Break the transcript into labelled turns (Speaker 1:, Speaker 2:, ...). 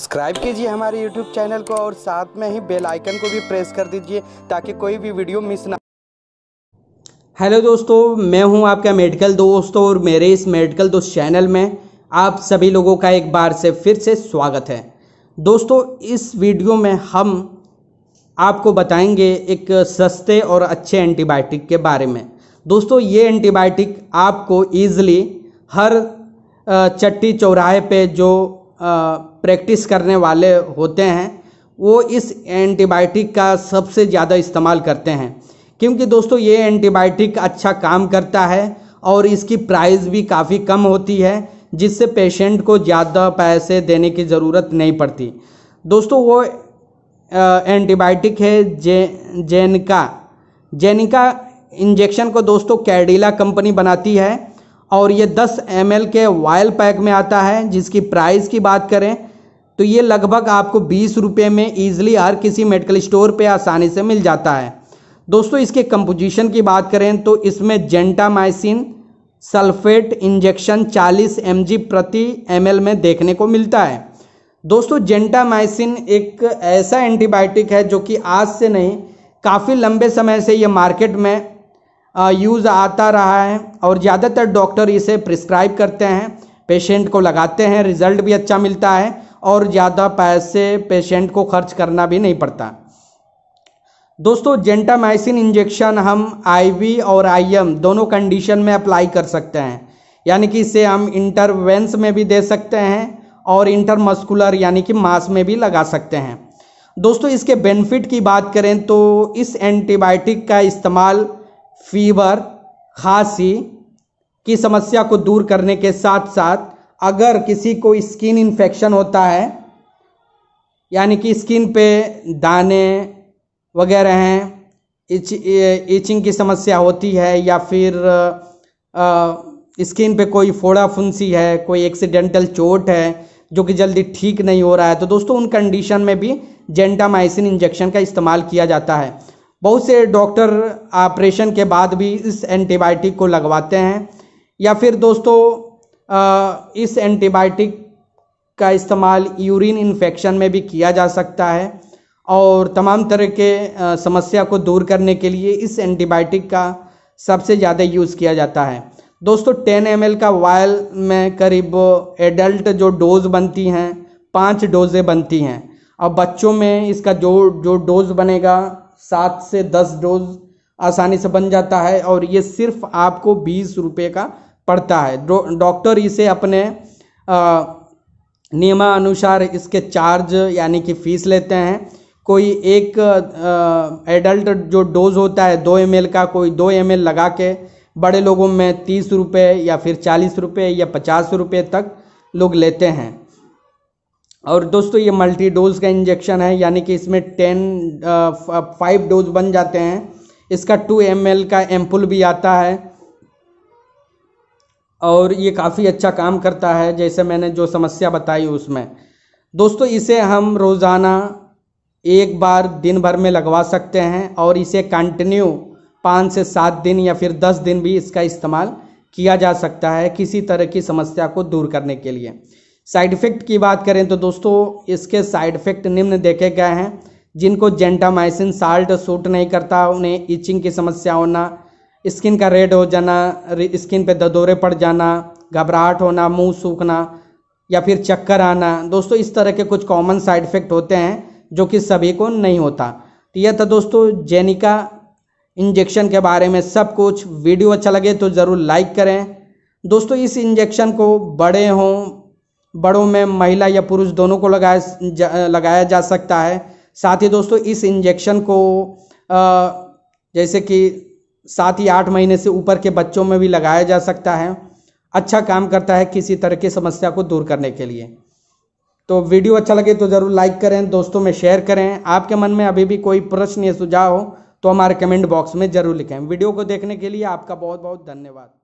Speaker 1: subscribe कीजिए हमारे YouTube channel को और साथ में ही बेल आइकन को भी प्रेस कर दीजिए ताकि कोई भी वीडियो मिस ना हेलो दोस्तों मैं हूं आपका मेडिकल दोस्त और मेरे इस मेडिकल दोस्त चैनल में आप सभी लोगों का एक बार से फिर से स्वागत है दोस्तों इस वीडियो में हम आपको बताएंगे एक सस्ते और अच्छे एंटीबायोटिक के बारे में दोस्तों ये एंटीबायोटिक आपको ईजिली हर चट्टी चौराहे पे जो प्रैक्टिस करने वाले होते हैं वो इस एंटीबायोटिक का सबसे ज़्यादा इस्तेमाल करते हैं क्योंकि दोस्तों ये एंटीबायोटिक अच्छा काम करता है और इसकी प्राइस भी काफ़ी कम होती है जिससे पेशेंट को ज़्यादा पैसे देने की ज़रूरत नहीं पड़ती दोस्तों वो एंटीबायोटिक है जे जेनिका जेनिका इंजेक्शन को दोस्तों कैडिला कंपनी बनाती है और ये 10 एम के वायल पैक में आता है जिसकी प्राइस की बात करें तो ये लगभग आपको बीस रुपये में ईजिली हर किसी मेडिकल स्टोर पे आसानी से मिल जाता है दोस्तों इसके कंपोजिशन की बात करें तो इसमें जेंटामाइसिन सल्फेट इंजेक्शन 40 एम प्रति एम में देखने को मिलता है दोस्तों जेंटामाइसिन एक ऐसा एंटीबायोटिक है जो कि आज से नहीं काफ़ी लंबे समय से ये मार्केट में यूज़ आता रहा है और ज़्यादातर डॉक्टर इसे प्रिस्क्राइब करते हैं पेशेंट को लगाते हैं रिज़ल्ट भी अच्छा मिलता है और ज़्यादा पैसे पेशेंट को खर्च करना भी नहीं पड़ता दोस्तों जेंटामाइसिन इंजेक्शन हम आईवी और आईएम दोनों कंडीशन में अप्लाई कर सकते हैं यानी कि इसे हम इंटरवेंस में भी दे सकते हैं और इंटरमस्कुलर यानी कि मास में भी लगा सकते हैं दोस्तों इसके बेनिफिट की बात करें तो इस एंटीबायोटिक का इस्तेमाल फीवर खांसी की समस्या को दूर करने के साथ साथ अगर किसी को स्किन इन्फेक्शन होता है यानी कि स्किन पे दाने वगैरह हैं इच, इचिंग की समस्या होती है या फिर स्किन पे कोई फोड़ा फुंसी है कोई एक्सीडेंटल चोट है जो कि जल्दी ठीक नहीं हो रहा है तो दोस्तों उन कंडीशन में भी जेंटामाइसिन इंजेक्शन का इस्तेमाल किया जाता है बहुत से डॉक्टर ऑपरेशन के बाद भी इस एंटीबायोटिक को लगवाते हैं या फिर दोस्तों इस एंटीबायोटिक का इस्तेमाल यूरिन इन्फेक्शन में भी किया जा सकता है और तमाम तरह के समस्या को दूर करने के लिए इस एंटीबायोटिक का सबसे ज़्यादा यूज़ किया जाता है दोस्तों टेन एम का वायल में करीब एडल्ट जो डोज बनती हैं पांच डोजें बनती हैं और बच्चों में इसका जो जो डोज बनेगा सात से दस डोज आसानी से बन जाता है और ये सिर्फ आपको बीस रुपये का पड़ता है डॉक्टर इसे अपने नियमानुसार इसके चार्ज यानी कि फीस लेते हैं कोई एक एडल्ट जो डोज होता है दो एम का कोई दो एम लगा के बड़े लोगों में तीस रुपये या फिर चालीस रुपये या पचास रुपये तक लोग लेते हैं और दोस्तों ये मल्टी डोज का इंजेक्शन है यानी कि इसमें टेन फाइव डोज बन जाते हैं इसका टू एम का एम्पुल भी आता है और ये काफ़ी अच्छा काम करता है जैसे मैंने जो समस्या बताई उसमें दोस्तों इसे हम रोज़ाना एक बार दिन भर में लगवा सकते हैं और इसे कंटिन्यू पाँच से सात दिन या फिर दस दिन भी इसका इस्तेमाल किया जा सकता है किसी तरह की समस्या को दूर करने के लिए साइड इफ़ेक्ट की बात करें तो दोस्तों इसके साइड इफ़ेक्ट निम्न देखे गए हैं जिनको जेंटामाइसिन साल्ट सूट नहीं करता उन्हें इचिंग की समस्या होना स्किन का रेड हो जाना स्किन पे ददोरे पड़ जाना घबराहट होना मुंह सूखना या फिर चक्कर आना दोस्तों इस तरह के कुछ कॉमन साइड इफ़ेक्ट होते हैं जो कि सभी को नहीं होता तो यह था दोस्तों जेनिका इंजेक्शन के बारे में सब कुछ वीडियो अच्छा लगे तो ज़रूर लाइक करें दोस्तों इस इंजेक्शन को बड़े हों बड़ों में महिला या पुरुष दोनों को लगाया जा लगाया जा सकता है साथ ही दोस्तों इस इंजेक्शन को जैसे कि सात या आठ महीने से ऊपर के बच्चों में भी लगाया जा सकता है अच्छा काम करता है किसी तरह की समस्या को दूर करने के लिए तो वीडियो अच्छा लगे तो ज़रूर लाइक करें दोस्तों में शेयर करें आपके मन में अभी भी कोई प्रश्न या सुझाव हो तो हमारे कमेंट बॉक्स में ज़रूर लिखें वीडियो को देखने के लिए आपका बहुत बहुत धन्यवाद